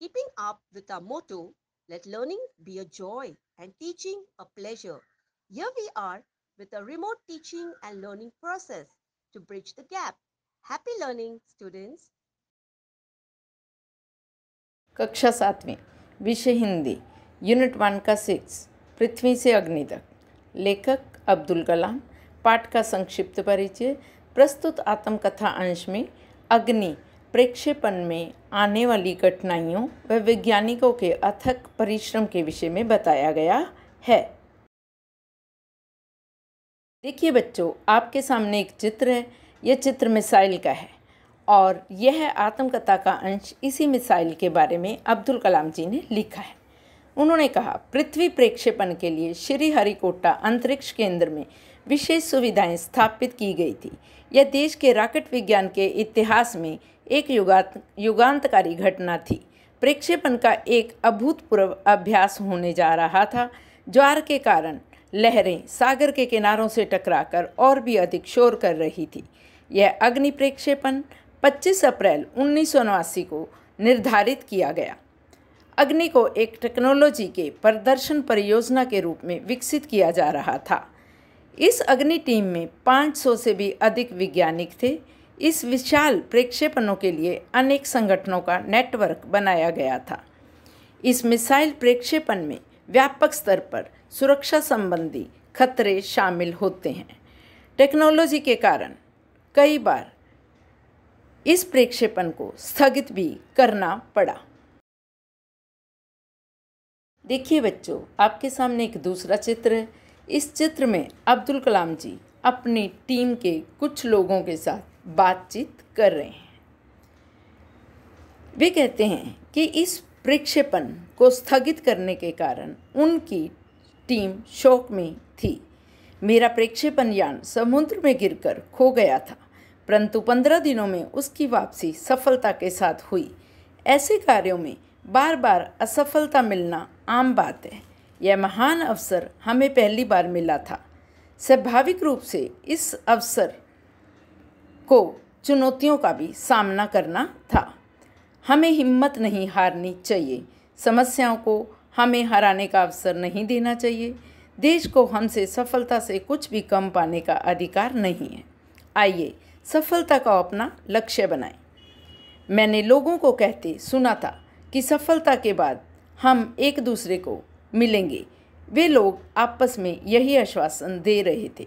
Keeping up with our motto, let learning be a joy and teaching a pleasure. Here we are with a remote teaching and learning process to bridge the gap. Happy learning, students! कक्षा सातवीं विषय Hindi unit one का six पृथ्वी से अग्नि तक लेखक अब्दुल कलाम पाठ का संक्षिप्त परिचय प्रस्तुत आत्मकथा अंश में अग्नि प्रक्षेपण में आने वाली कठिनाइयों व वैज्ञानिकों के अथक परिश्रम के विषय में बताया गया है देखिए बच्चों आपके सामने एक चित्र है यह चित्र मिसाइल का है और यह आत्मकथा का अंश इसी मिसाइल के बारे में अब्दुल कलाम जी ने लिखा है उन्होंने कहा पृथ्वी प्रेक्षेपण के लिए श्री हरिकोटा अंतरिक्ष केंद्र में विशेष सुविधाएं स्थापित की गई थी यह देश के रॉकेट विज्ञान के इतिहास में एक युगात युगांतकारी घटना थी प्रक्षेपण का एक अभूतपूर्व अभ्यास होने जा रहा था ज्वार के कारण लहरें सागर के किनारों से टकराकर और भी अधिक शोर कर रही थी यह अग्नि प्रक्षेपण 25 अप्रैल उन्नीस को निर्धारित किया गया अग्नि को एक टेक्नोलॉजी के प्रदर्शन परियोजना के रूप में विकसित किया जा रहा था इस अग्नि टीम में 500 से भी अधिक वैज्ञानिक थे इस विशाल प्रक्षेपणों के लिए अनेक संगठनों का नेटवर्क बनाया गया था इस मिसाइल प्रक्षेपण में व्यापक स्तर पर सुरक्षा संबंधी खतरे शामिल होते हैं टेक्नोलॉजी के कारण कई बार इस प्रक्षेपण को स्थगित भी करना पड़ा देखिए बच्चों आपके सामने एक दूसरा चित्र है इस चित्र में अब्दुल कलाम जी अपनी टीम के कुछ लोगों के साथ बातचीत कर रहे हैं वे कहते हैं कि इस प्रक्षेपण को स्थगित करने के कारण उनकी टीम शोक में थी मेरा प्रक्षेपण यान समुद्र में गिरकर खो गया था परंतु पंद्रह दिनों में उसकी वापसी सफलता के साथ हुई ऐसे कार्यों में बार बार असफलता मिलना आम बात है यह महान अवसर हमें पहली बार मिला था स्वाभाविक रूप से इस अवसर को चुनौतियों का भी सामना करना था हमें हिम्मत नहीं हारनी चाहिए समस्याओं को हमें हराने का अवसर नहीं देना चाहिए देश को हमसे सफलता से कुछ भी कम पाने का अधिकार नहीं है आइए सफलता का अपना लक्ष्य बनाएं मैंने लोगों को कहते सुना था कि सफलता के बाद हम एक दूसरे को मिलेंगे वे लोग आपस में यही आश्वासन दे रहे थे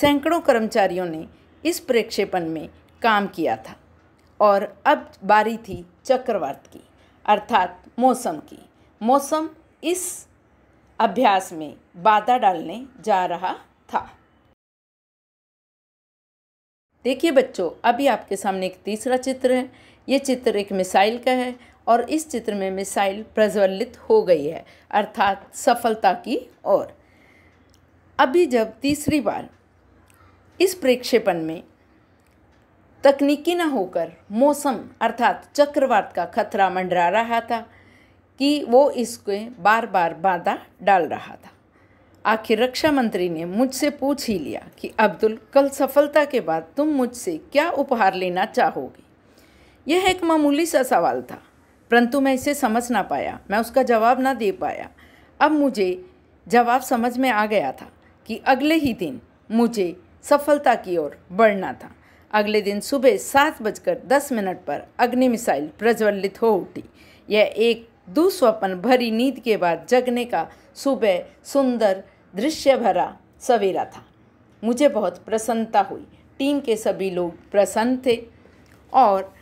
सैकड़ों कर्मचारियों ने इस प्रक्षेपण में काम किया था और अब बारी थी चक्रवात की अर्थात मौसम की मौसम इस अभ्यास में बाधा डालने जा रहा था देखिए बच्चों अभी आपके सामने एक तीसरा चित्र है ये चित्र एक मिसाइल का है और इस चित्र में मिसाइल प्रज्वलित हो गई है अर्थात सफलता की ओर अभी जब तीसरी बार इस प्रक्षेपण में तकनीकी न होकर मौसम अर्थात चक्रवात का खतरा मंडरा रहा था कि वो इसके बार बार बाधा डाल रहा था आखिर रक्षा मंत्री ने मुझसे पूछ ही लिया कि अब्दुल कल सफलता के बाद तुम मुझसे क्या उपहार लेना चाहोगे यह एक मामूली सा सवाल था परंतु मैं इसे समझ ना पाया मैं उसका जवाब ना दे पाया अब मुझे जवाब समझ में आ गया था कि अगले ही दिन मुझे सफलता की ओर बढ़ना था अगले दिन सुबह सात बजकर दस मिनट पर अग्नि मिसाइल प्रज्वलित हो उठी यह एक दुस्वपन भरी नींद के बाद जगने का सुबह सुंदर दृश्य भरा सवेरा था मुझे बहुत प्रसन्नता हुई टीम के सभी लोग प्रसन्न थे और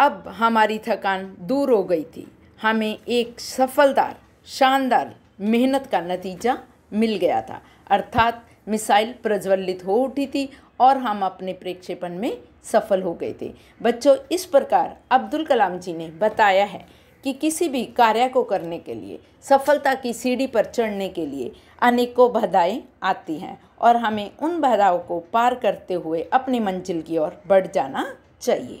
अब हमारी थकान दूर हो गई थी हमें एक सफलदार शानदार मेहनत का नतीजा मिल गया था अर्थात मिसाइल प्रज्वलित हो उठी थी और हम अपने प्रेक्षेपण में सफल हो गए थे बच्चों इस प्रकार अब्दुल कलाम जी ने बताया है कि किसी भी कार्य को करने के लिए सफलता की सीढ़ी पर चढ़ने के लिए अनेकों बाधाएं आती हैं और हमें उन बाधाओं को पार करते हुए अपनी मंजिल की ओर बढ़ जाना चाहिए